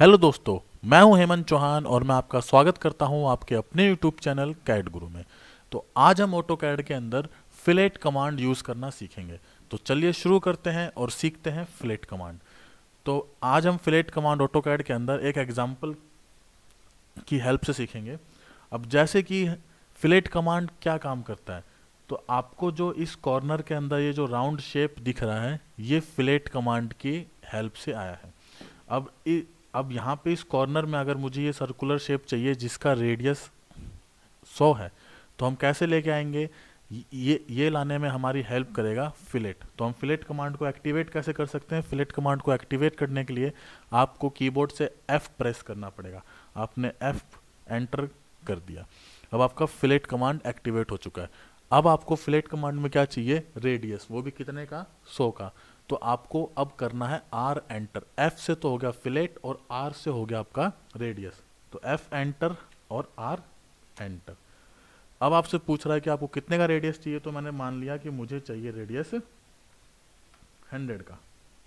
hello दोस्तों मैं हूं हेमंत चौहान और मैं आपका स्वागत करता हूं आपके अपने यूट्यूब चैनल कैड गुरु में तो आज हम ऑटो कैड के अंदर फिलेट कमांड यूज़ करना सीखेंगे तो चलिए शुरू करते हैं और सीखते हैं फिलेट कमांड तो आज हम फिलेट कमांड ऑटो कैड के अंदर एक एग्जाम्पल की हेल्प से सीखेंगे अब जैसे कि फिलेट कमांड क्या काम करता है तो आपको जो इस कॉर्नर के अंदर ये जो राउंड शेप दिख रहा है ये फिलेट कमांड की हेल्प से आया है अब अब यहाँ पे इस कॉर्नर में अगर मुझे ये सर्कुलर शेप चाहिए जिसका रेडियस 100 है तो हम कैसे लेके आएंगे ये ये लाने में हमारी हेल्प करेगा फिलेट तो हम फिलेट कमांड को एक्टिवेट कैसे कर सकते हैं फिलेट कमांड को एक्टिवेट करने के लिए आपको कीबोर्ड से एफ प्रेस करना पड़ेगा आपने एफ एंटर कर दिया अब आपका फिलेट कमांड एक्टिवेट हो चुका है अब आपको फिलेट कमांड में क्या चाहिए रेडियस वो भी कितने का सौ का तो आपको अब करना है आर एंटर एफ से तो हो गया फिलेट और आर से हो गया आपका रेडियस तो एफ एंटर और आर एंटर अब आपसे पूछ रहा है कि आपको कितने का रेडियस चाहिए तो मैंने मान लिया कि मुझे चाहिए रेडियस हंड्रेड का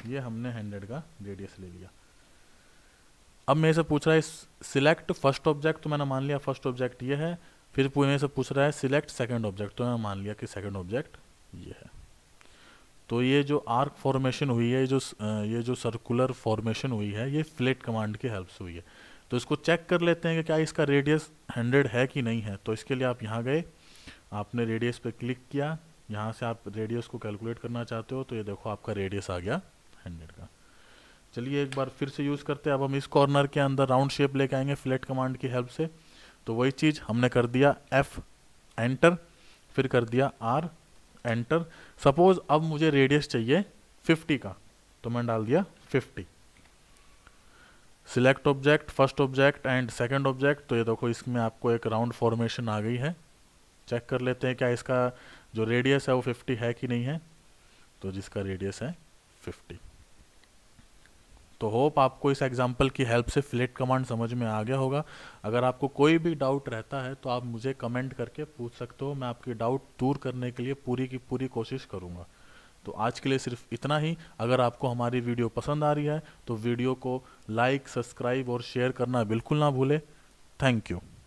ये हमने हंड्रेड का रेडियस ले लिया अब मेरे से पूछ रहा है सिलेक्ट फर्स्ट ऑब्जेक्ट तो मैंने मान लिया फर्स्ट ऑब्जेक्ट ये है फिर मेरे से पूछ रहा है सिलेक्ट सेकंड ऑब्जेक्ट तो मैंने मान लिया कि सेकंड ऑब्जेक्ट ये है तो ये जो आर्क फॉर्मेशन हुई है ये जो ये जो सर्कुलर फॉर्मेशन हुई है ये फ्लेट कमांड की हेल्प से हुई है तो इसको चेक कर लेते हैं कि क्या इसका रेडियस 100 है कि नहीं है तो इसके लिए आप यहाँ गए आपने रेडियस पे क्लिक किया यहाँ से आप रेडियस को कैलकुलेट करना चाहते हो तो ये देखो आपका रेडियस आ गया हंड्रेड का चलिए एक बार फिर से यूज़ करते हैं अब हम इस कॉर्नर के अंदर राउंड शेप लेके आएंगे फ्लेट कमांड की हेल्प से तो वही चीज़ हमने कर दिया एफ एंटर फिर कर दिया आर एंटर सपोज अब मुझे रेडियस चाहिए 50 का तो मैंने डाल दिया 50 select object first object and second object तो ये देखो इसमें आपको एक राउंड फॉर्मेशन आ गई है चेक कर लेते हैं क्या इसका जो रेडियस है वो 50 है कि नहीं है तो जिसका रेडियस है 50 तो होप आपको इस एग्जाम्पल की हेल्प से फ्लेट कमांड समझ में आ गया होगा अगर आपको कोई भी डाउट रहता है तो आप मुझे कमेंट करके पूछ सकते हो मैं आपकी डाउट दूर करने के लिए पूरी की पूरी कोशिश करूँगा तो आज के लिए सिर्फ इतना ही अगर आपको हमारी वीडियो पसंद आ रही है तो वीडियो को लाइक सब्सक्राइब और शेयर करना बिल्कुल ना भूलें थैंक यू